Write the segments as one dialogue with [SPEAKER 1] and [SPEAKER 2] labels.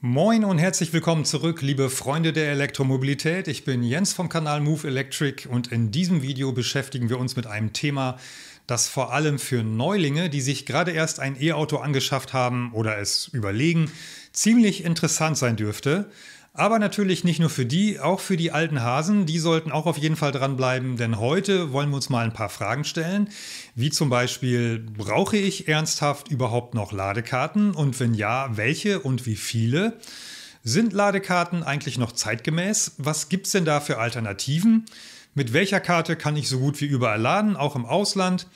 [SPEAKER 1] Moin und herzlich willkommen zurück, liebe Freunde der Elektromobilität. Ich bin Jens vom Kanal Move Electric und in diesem Video beschäftigen wir uns mit einem Thema, das vor allem für Neulinge, die sich gerade erst ein E-Auto angeschafft haben oder es überlegen, ziemlich interessant sein dürfte. Aber natürlich nicht nur für die, auch für die alten Hasen. Die sollten auch auf jeden Fall dranbleiben, denn heute wollen wir uns mal ein paar Fragen stellen. Wie zum Beispiel, brauche ich ernsthaft überhaupt noch Ladekarten? Und wenn ja, welche und wie viele? Sind Ladekarten eigentlich noch zeitgemäß? Was gibt es denn da für Alternativen? Mit welcher Karte kann ich so gut wie überall laden, auch im Ausland?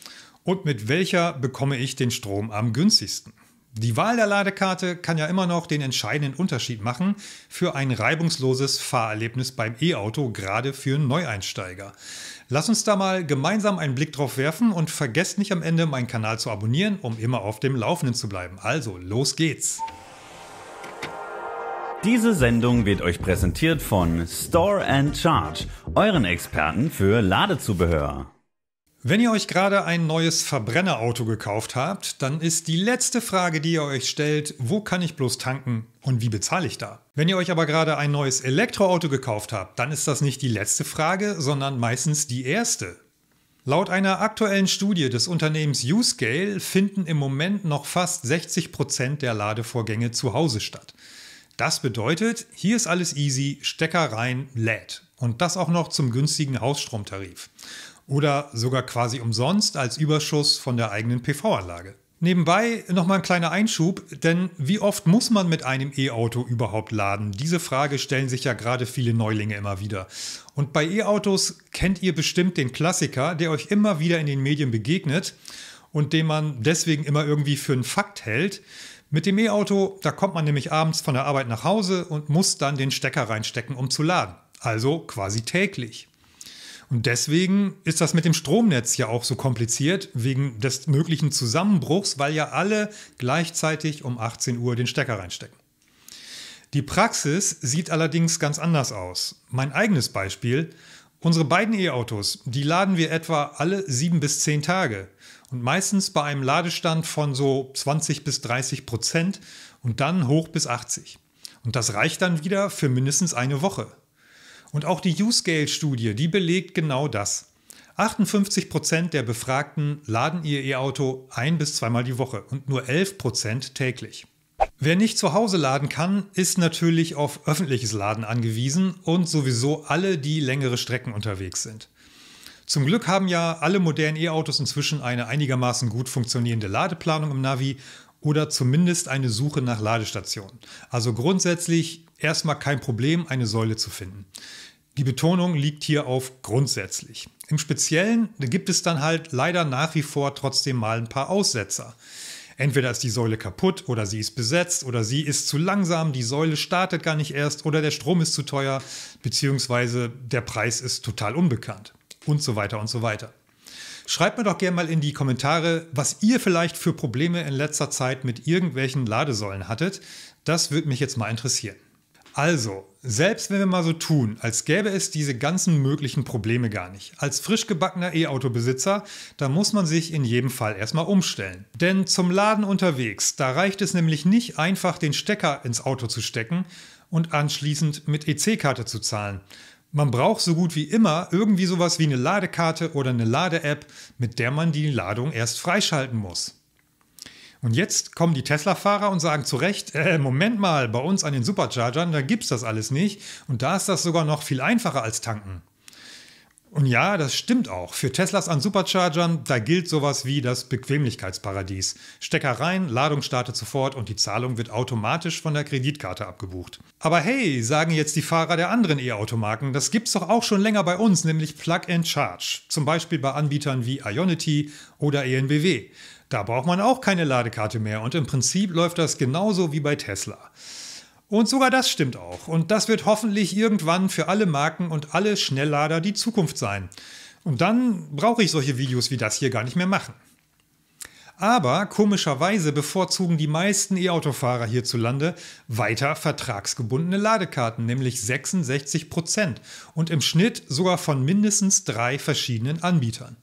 [SPEAKER 1] Und mit welcher bekomme ich den Strom am günstigsten? Die Wahl der Ladekarte kann ja immer noch den entscheidenden Unterschied machen für ein reibungsloses Fahrerlebnis beim E-Auto, gerade für Neueinsteiger. Lass uns da mal gemeinsam einen Blick drauf werfen und vergesst nicht am Ende meinen Kanal zu abonnieren, um immer auf dem Laufenden zu bleiben. Also, los geht's! Diese Sendung wird euch präsentiert von Store and Charge, euren Experten für Ladezubehör. Wenn ihr euch gerade ein neues Verbrennerauto gekauft habt, dann ist die letzte Frage, die ihr euch stellt, wo kann ich bloß tanken und wie bezahle ich da? Wenn ihr euch aber gerade ein neues Elektroauto gekauft habt, dann ist das nicht die letzte Frage, sondern meistens die erste. Laut einer aktuellen Studie des Unternehmens Uscale finden im Moment noch fast 60% Prozent der Ladevorgänge zu Hause statt. Das bedeutet, hier ist alles easy, Stecker rein, lädt. Und das auch noch zum günstigen Hausstromtarif oder sogar quasi umsonst als Überschuss von der eigenen PV-Anlage. Nebenbei nochmal ein kleiner Einschub, denn wie oft muss man mit einem E-Auto überhaupt laden? Diese Frage stellen sich ja gerade viele Neulinge immer wieder. Und bei E-Autos kennt ihr bestimmt den Klassiker, der euch immer wieder in den Medien begegnet und den man deswegen immer irgendwie für einen Fakt hält. Mit dem E-Auto, da kommt man nämlich abends von der Arbeit nach Hause und muss dann den Stecker reinstecken, um zu laden. Also quasi täglich. Und deswegen ist das mit dem Stromnetz ja auch so kompliziert, wegen des möglichen Zusammenbruchs, weil ja alle gleichzeitig um 18 Uhr den Stecker reinstecken. Die Praxis sieht allerdings ganz anders aus. Mein eigenes Beispiel. Unsere beiden E-Autos, die laden wir etwa alle 7 bis 10 Tage und meistens bei einem Ladestand von so 20 bis 30 Prozent und dann hoch bis 80. Und das reicht dann wieder für mindestens eine Woche. Und auch die U-Scale-Studie, die belegt genau das. 58 Prozent der Befragten laden ihr E-Auto ein bis zweimal die Woche und nur 11 Prozent täglich. Wer nicht zu Hause laden kann, ist natürlich auf öffentliches Laden angewiesen und sowieso alle, die längere Strecken unterwegs sind. Zum Glück haben ja alle modernen E-Autos inzwischen eine einigermaßen gut funktionierende Ladeplanung im Navi oder zumindest eine Suche nach Ladestationen. Also grundsätzlich erstmal kein Problem, eine Säule zu finden. Die Betonung liegt hier auf grundsätzlich. Im Speziellen gibt es dann halt leider nach wie vor trotzdem mal ein paar Aussetzer. Entweder ist die Säule kaputt oder sie ist besetzt oder sie ist zu langsam, die Säule startet gar nicht erst oder der Strom ist zu teuer bzw. der Preis ist total unbekannt und so weiter und so weiter. Schreibt mir doch gerne mal in die Kommentare, was ihr vielleicht für Probleme in letzter Zeit mit irgendwelchen Ladesäulen hattet. Das würde mich jetzt mal interessieren. Also, selbst wenn wir mal so tun, als gäbe es diese ganzen möglichen Probleme gar nicht. Als frisch gebackener E-Auto-Besitzer, da muss man sich in jedem Fall erstmal umstellen. Denn zum Laden unterwegs, da reicht es nämlich nicht einfach, den Stecker ins Auto zu stecken und anschließend mit EC-Karte zu zahlen. Man braucht so gut wie immer irgendwie sowas wie eine Ladekarte oder eine Lade-App, mit der man die Ladung erst freischalten muss. Und jetzt kommen die Tesla-Fahrer und sagen zu Recht, äh, Moment mal, bei uns an den Superchargern, da gibt's das alles nicht. Und da ist das sogar noch viel einfacher als tanken. Und ja, das stimmt auch. Für Teslas an Superchargern, da gilt sowas wie das Bequemlichkeitsparadies. Stecker rein, Ladung startet sofort und die Zahlung wird automatisch von der Kreditkarte abgebucht. Aber hey, sagen jetzt die Fahrer der anderen E-Automarken, das gibt's doch auch schon länger bei uns, nämlich Plug and Charge. Zum Beispiel bei Anbietern wie Ionity oder ENBW. Da braucht man auch keine Ladekarte mehr und im Prinzip läuft das genauso wie bei Tesla. Und sogar das stimmt auch. Und das wird hoffentlich irgendwann für alle Marken und alle Schnelllader die Zukunft sein. Und dann brauche ich solche Videos wie das hier gar nicht mehr machen. Aber komischerweise bevorzugen die meisten E-Autofahrer hierzulande weiter vertragsgebundene Ladekarten, nämlich 66 Prozent und im Schnitt sogar von mindestens drei verschiedenen Anbietern.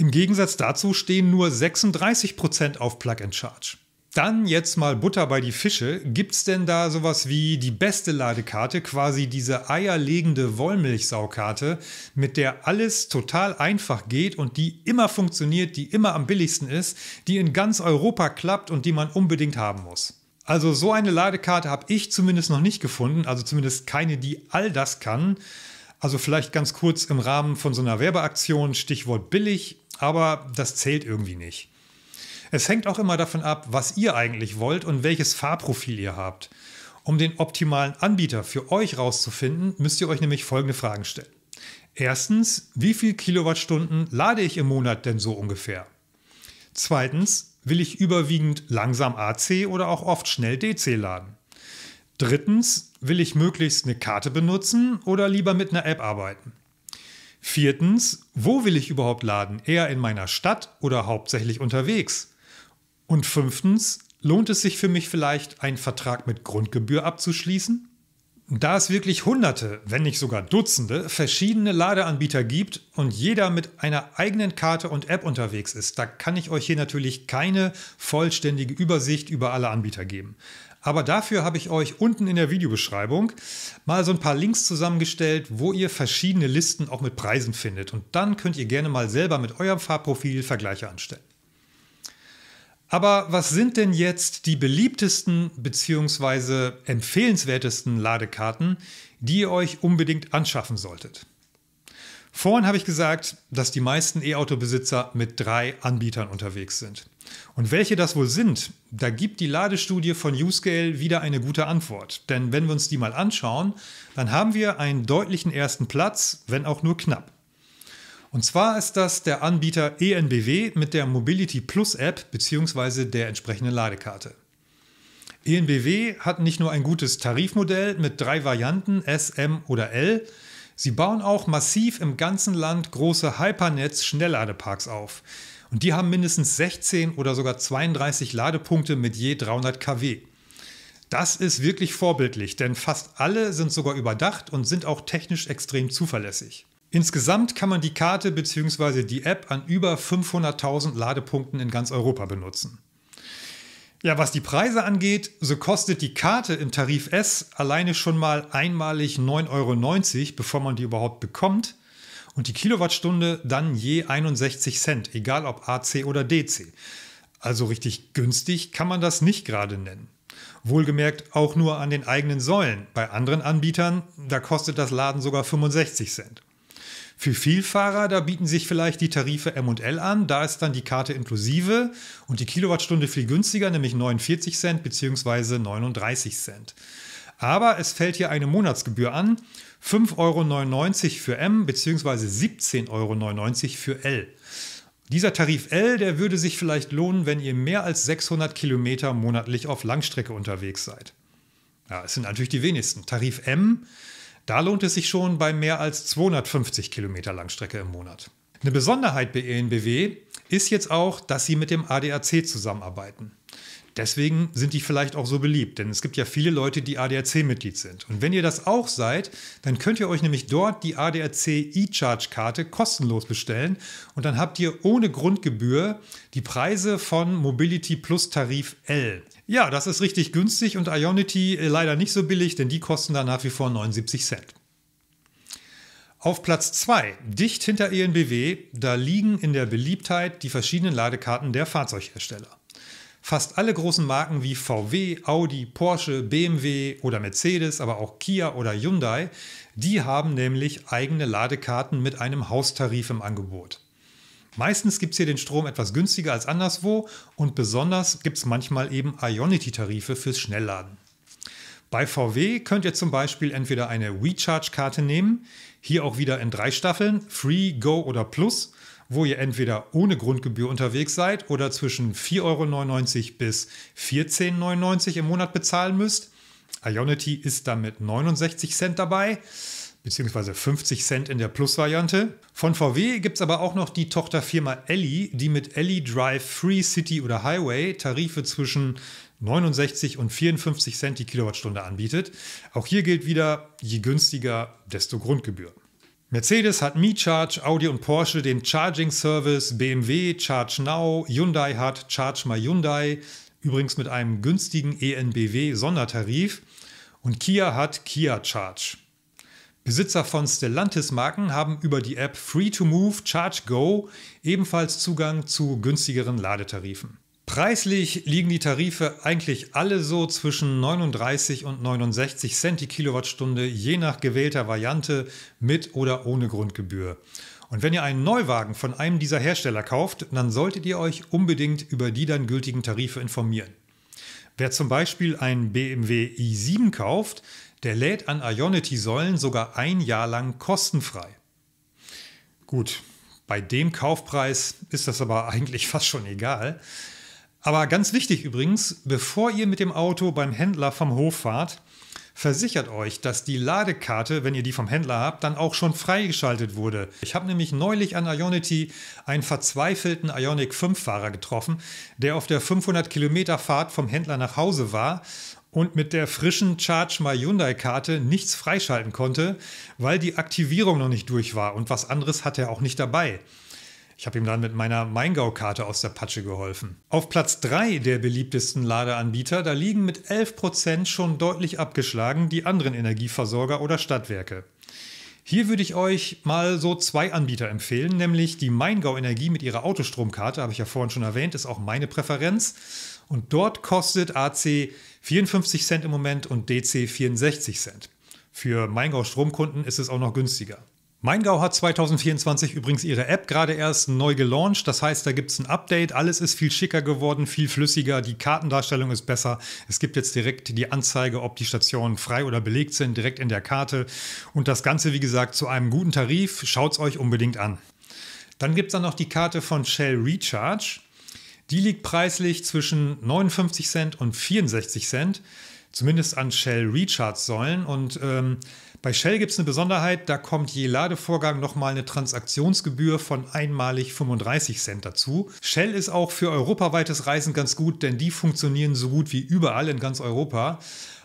[SPEAKER 1] Im Gegensatz dazu stehen nur 36% auf Plug and Charge. Dann jetzt mal Butter bei die Fische. Gibt es denn da sowas wie die beste Ladekarte, quasi diese eierlegende Wollmilchsaukarte, mit der alles total einfach geht und die immer funktioniert, die immer am billigsten ist, die in ganz Europa klappt und die man unbedingt haben muss? Also so eine Ladekarte habe ich zumindest noch nicht gefunden, also zumindest keine, die all das kann. Also vielleicht ganz kurz im Rahmen von so einer Werbeaktion, Stichwort billig, aber das zählt irgendwie nicht. Es hängt auch immer davon ab, was ihr eigentlich wollt und welches Fahrprofil ihr habt. Um den optimalen Anbieter für euch rauszufinden, müsst ihr euch nämlich folgende Fragen stellen. Erstens, wie viel Kilowattstunden lade ich im Monat denn so ungefähr? Zweitens, will ich überwiegend langsam AC oder auch oft schnell DC laden? Drittens, Will ich möglichst eine Karte benutzen oder lieber mit einer App arbeiten? Viertens, wo will ich überhaupt laden? Eher in meiner Stadt oder hauptsächlich unterwegs? Und fünftens, lohnt es sich für mich vielleicht, einen Vertrag mit Grundgebühr abzuschließen? Da es wirklich Hunderte, wenn nicht sogar Dutzende verschiedene Ladeanbieter gibt und jeder mit einer eigenen Karte und App unterwegs ist, da kann ich euch hier natürlich keine vollständige Übersicht über alle Anbieter geben. Aber dafür habe ich euch unten in der Videobeschreibung mal so ein paar Links zusammengestellt, wo ihr verschiedene Listen auch mit Preisen findet. Und dann könnt ihr gerne mal selber mit eurem Fahrprofil Vergleiche anstellen. Aber was sind denn jetzt die beliebtesten bzw. empfehlenswertesten Ladekarten, die ihr euch unbedingt anschaffen solltet? Vorhin habe ich gesagt, dass die meisten E-Auto-Besitzer mit drei Anbietern unterwegs sind. Und welche das wohl sind, da gibt die Ladestudie von Uscale wieder eine gute Antwort. Denn wenn wir uns die mal anschauen, dann haben wir einen deutlichen ersten Platz, wenn auch nur knapp. Und zwar ist das der Anbieter ENBW mit der Mobility Plus App bzw. der entsprechenden Ladekarte. ENBW hat nicht nur ein gutes Tarifmodell mit drei Varianten S, M oder L, Sie bauen auch massiv im ganzen Land große Hypernetz-Schnellladeparks auf. Und die haben mindestens 16 oder sogar 32 Ladepunkte mit je 300 kW. Das ist wirklich vorbildlich, denn fast alle sind sogar überdacht und sind auch technisch extrem zuverlässig. Insgesamt kann man die Karte bzw. die App an über 500.000 Ladepunkten in ganz Europa benutzen. Ja, was die Preise angeht, so kostet die Karte im Tarif S alleine schon mal einmalig 9,90 Euro, bevor man die überhaupt bekommt. Und die Kilowattstunde dann je 61 Cent, egal ob AC oder DC. Also richtig günstig kann man das nicht gerade nennen. Wohlgemerkt auch nur an den eigenen Säulen. Bei anderen Anbietern, da kostet das Laden sogar 65 Cent. Für Vielfahrer, da bieten sich vielleicht die Tarife M und L an, da ist dann die Karte inklusive und die Kilowattstunde viel günstiger, nämlich 49 Cent bzw. 39 Cent. Aber es fällt hier eine Monatsgebühr an, 5,99 Euro für M bzw. 17,99 Euro für L. Dieser Tarif L, der würde sich vielleicht lohnen, wenn ihr mehr als 600 Kilometer monatlich auf Langstrecke unterwegs seid. Ja, es sind natürlich die wenigsten. Tarif M da lohnt es sich schon bei mehr als 250 Kilometer Langstrecke im Monat. Eine Besonderheit bei ENBW ist jetzt auch, dass sie mit dem ADAC zusammenarbeiten. Deswegen sind die vielleicht auch so beliebt, denn es gibt ja viele Leute, die ADAC-Mitglied sind. Und wenn ihr das auch seid, dann könnt ihr euch nämlich dort die ADAC E-Charge-Karte kostenlos bestellen und dann habt ihr ohne Grundgebühr die Preise von Mobility Plus Tarif L. Ja, das ist richtig günstig und Ionity äh, leider nicht so billig, denn die kosten da nach wie vor 79 Cent. Auf Platz 2, dicht hinter ENBW, da liegen in der Beliebtheit die verschiedenen Ladekarten der Fahrzeughersteller. Fast alle großen Marken wie VW, Audi, Porsche, BMW oder Mercedes, aber auch Kia oder Hyundai, die haben nämlich eigene Ladekarten mit einem Haustarif im Angebot. Meistens gibt es hier den Strom etwas günstiger als anderswo und besonders gibt es manchmal eben Ionity-Tarife fürs Schnellladen. Bei VW könnt ihr zum Beispiel entweder eine Recharge-Karte nehmen, hier auch wieder in drei Staffeln, Free, Go oder Plus, wo ihr entweder ohne Grundgebühr unterwegs seid oder zwischen 4,99 Euro bis 14,99 Euro im Monat bezahlen müsst. Ionity ist damit 69 Cent dabei beziehungsweise 50 Cent in der Plus-Variante. Von VW gibt es aber auch noch die Tochterfirma Ellie, die mit Ellie Drive Free City oder Highway Tarife zwischen 69 und 54 Cent die Kilowattstunde anbietet. Auch hier gilt wieder, je günstiger, desto Grundgebühr. Mercedes hat MeCharge, Audi und Porsche den Charging Service, BMW Charge Now, Hyundai hat Charge My Hyundai, übrigens mit einem günstigen ENBW Sondertarif und Kia hat Kia Charge. Besitzer von Stellantis-Marken haben über die App Free2Move Charge Go ebenfalls Zugang zu günstigeren Ladetarifen. Preislich liegen die Tarife eigentlich alle so zwischen 39 und 69 Cent die Kilowattstunde, je nach gewählter Variante mit oder ohne Grundgebühr. Und wenn ihr einen Neuwagen von einem dieser Hersteller kauft, dann solltet ihr euch unbedingt über die dann gültigen Tarife informieren. Wer zum Beispiel einen BMW i7 kauft, der lädt an Ionity-Säulen sogar ein Jahr lang kostenfrei. Gut, bei dem Kaufpreis ist das aber eigentlich fast schon egal. Aber ganz wichtig übrigens, bevor ihr mit dem Auto beim Händler vom Hof fahrt, versichert euch, dass die Ladekarte, wenn ihr die vom Händler habt, dann auch schon freigeschaltet wurde. Ich habe nämlich neulich an Ionity einen verzweifelten Ionic 5-Fahrer getroffen, der auf der 500 Kilometer Fahrt vom Händler nach Hause war und mit der frischen Charge My Hyundai-Karte nichts freischalten konnte, weil die Aktivierung noch nicht durch war und was anderes hatte er auch nicht dabei. Ich habe ihm dann mit meiner Maingau-Karte aus der Patsche geholfen. Auf Platz 3 der beliebtesten Ladeanbieter, da liegen mit 11% schon deutlich abgeschlagen die anderen Energieversorger oder Stadtwerke. Hier würde ich euch mal so zwei Anbieter empfehlen, nämlich die Maingau Energie mit ihrer Autostromkarte, habe ich ja vorhin schon erwähnt, ist auch meine Präferenz. Und dort kostet AC 54 Cent im Moment und DC 64 Cent. Für Maingau Stromkunden ist es auch noch günstiger. Maingau hat 2024 übrigens ihre App gerade erst neu gelauncht. Das heißt, da gibt es ein Update. Alles ist viel schicker geworden, viel flüssiger. Die Kartendarstellung ist besser. Es gibt jetzt direkt die Anzeige, ob die Stationen frei oder belegt sind, direkt in der Karte. Und das Ganze, wie gesagt, zu einem guten Tarif. Schaut es euch unbedingt an. Dann gibt es dann noch die Karte von Shell Recharge. Die liegt preislich zwischen 59 Cent und 64 Cent, zumindest an Shell Recharge Säulen. Und ähm, bei Shell gibt es eine Besonderheit, da kommt je Ladevorgang nochmal eine Transaktionsgebühr von einmalig 35 Cent dazu. Shell ist auch für europaweites Reisen ganz gut, denn die funktionieren so gut wie überall in ganz Europa.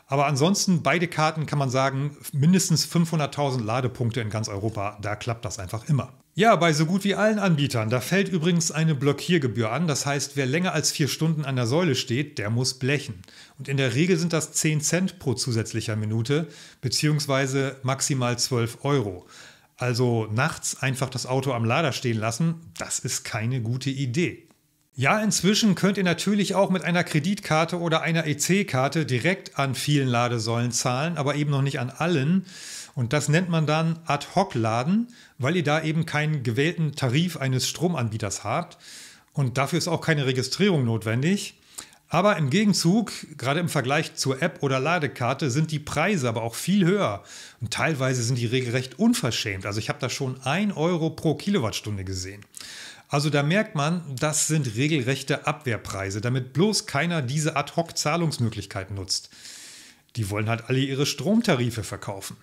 [SPEAKER 1] Aber ansonsten, beide Karten kann man sagen, mindestens 500.000 Ladepunkte in ganz Europa. Da klappt das einfach immer. Ja, bei so gut wie allen Anbietern. Da fällt übrigens eine Blockiergebühr an. Das heißt, wer länger als vier Stunden an der Säule steht, der muss blechen. Und in der Regel sind das 10 Cent pro zusätzlicher Minute, beziehungsweise maximal 12 Euro. Also nachts einfach das Auto am Lader stehen lassen, das ist keine gute Idee. Ja, inzwischen könnt ihr natürlich auch mit einer Kreditkarte oder einer EC-Karte direkt an vielen Ladesäulen zahlen, aber eben noch nicht an allen. Und das nennt man dann Ad-Hoc-Laden, weil ihr da eben keinen gewählten Tarif eines Stromanbieters habt. Und dafür ist auch keine Registrierung notwendig. Aber im Gegenzug, gerade im Vergleich zur App oder Ladekarte, sind die Preise aber auch viel höher. Und teilweise sind die regelrecht unverschämt. Also ich habe da schon 1 Euro pro Kilowattstunde gesehen. Also da merkt man, das sind regelrechte Abwehrpreise, damit bloß keiner diese Ad-Hoc-Zahlungsmöglichkeit nutzt. Die wollen halt alle ihre Stromtarife verkaufen.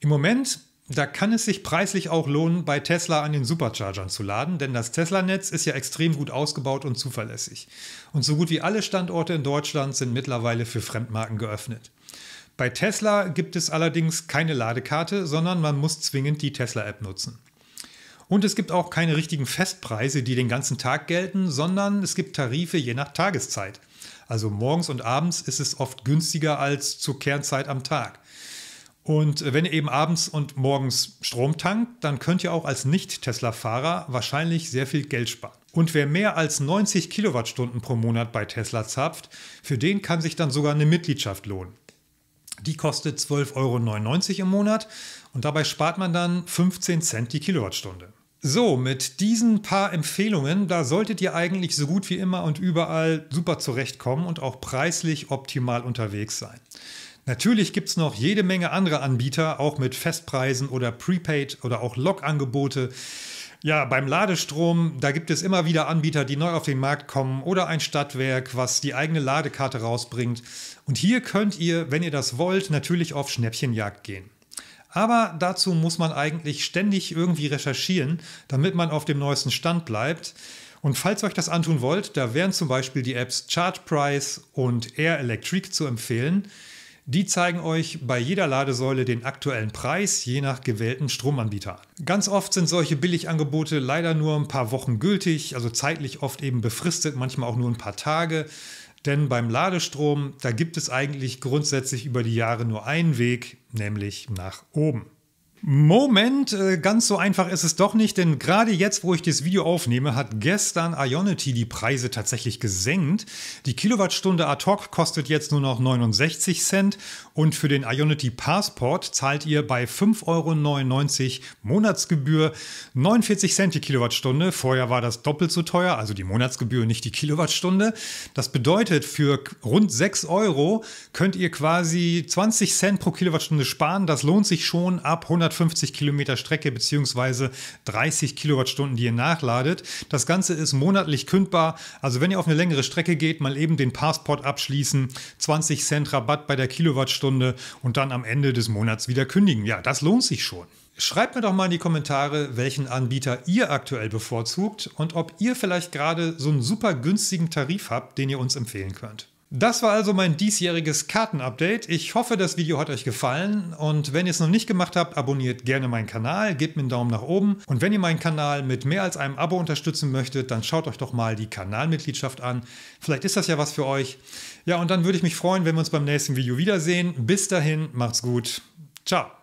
[SPEAKER 1] Im Moment, da kann es sich preislich auch lohnen, bei Tesla an den Superchargern zu laden, denn das Tesla-Netz ist ja extrem gut ausgebaut und zuverlässig. Und so gut wie alle Standorte in Deutschland sind mittlerweile für Fremdmarken geöffnet. Bei Tesla gibt es allerdings keine Ladekarte, sondern man muss zwingend die Tesla-App nutzen. Und es gibt auch keine richtigen Festpreise, die den ganzen Tag gelten, sondern es gibt Tarife je nach Tageszeit. Also morgens und abends ist es oft günstiger als zur Kernzeit am Tag. Und wenn ihr eben abends und morgens Strom tankt, dann könnt ihr auch als Nicht-Tesla-Fahrer wahrscheinlich sehr viel Geld sparen. Und wer mehr als 90 Kilowattstunden pro Monat bei Tesla zapft, für den kann sich dann sogar eine Mitgliedschaft lohnen. Die kostet 12,99 Euro im Monat und dabei spart man dann 15 Cent die Kilowattstunde. So, mit diesen paar Empfehlungen, da solltet ihr eigentlich so gut wie immer und überall super zurechtkommen und auch preislich optimal unterwegs sein. Natürlich gibt es noch jede Menge andere Anbieter, auch mit Festpreisen oder Prepaid oder auch Log-Angebote. Ja, beim Ladestrom, da gibt es immer wieder Anbieter, die neu auf den Markt kommen oder ein Stadtwerk, was die eigene Ladekarte rausbringt. Und hier könnt ihr, wenn ihr das wollt, natürlich auf Schnäppchenjagd gehen. Aber dazu muss man eigentlich ständig irgendwie recherchieren, damit man auf dem neuesten Stand bleibt. Und falls euch das antun wollt, da wären zum Beispiel die Apps ChartPrice und Air Electric zu empfehlen. Die zeigen euch bei jeder Ladesäule den aktuellen Preis je nach gewählten Stromanbieter Ganz oft sind solche Billigangebote leider nur ein paar Wochen gültig, also zeitlich oft eben befristet, manchmal auch nur ein paar Tage. Denn beim Ladestrom, da gibt es eigentlich grundsätzlich über die Jahre nur einen Weg, nämlich nach oben. Moment, äh, ganz so einfach ist es doch nicht, denn gerade jetzt, wo ich das Video aufnehme, hat gestern Ionity die Preise tatsächlich gesenkt. Die Kilowattstunde ad hoc kostet jetzt nur noch 69 Cent und für den Ionity Passport zahlt ihr bei 5,99 Euro Monatsgebühr 49 Cent die Kilowattstunde. Vorher war das doppelt so teuer, also die Monatsgebühr, nicht die Kilowattstunde. Das bedeutet, für rund 6 Euro könnt ihr quasi 20 Cent pro Kilowattstunde sparen. Das lohnt sich schon ab 100 150 Kilometer Strecke bzw. 30 Kilowattstunden, die ihr nachladet. Das Ganze ist monatlich kündbar. Also wenn ihr auf eine längere Strecke geht, mal eben den Passport abschließen, 20 Cent Rabatt bei der Kilowattstunde und dann am Ende des Monats wieder kündigen. Ja, das lohnt sich schon. Schreibt mir doch mal in die Kommentare, welchen Anbieter ihr aktuell bevorzugt und ob ihr vielleicht gerade so einen super günstigen Tarif habt, den ihr uns empfehlen könnt. Das war also mein diesjähriges Kartenupdate. Ich hoffe, das Video hat euch gefallen und wenn ihr es noch nicht gemacht habt, abonniert gerne meinen Kanal, gebt mir einen Daumen nach oben und wenn ihr meinen Kanal mit mehr als einem Abo unterstützen möchtet, dann schaut euch doch mal die Kanalmitgliedschaft an. Vielleicht ist das ja was für euch. Ja, und dann würde ich mich freuen, wenn wir uns beim nächsten Video wiedersehen. Bis dahin, macht's gut. Ciao.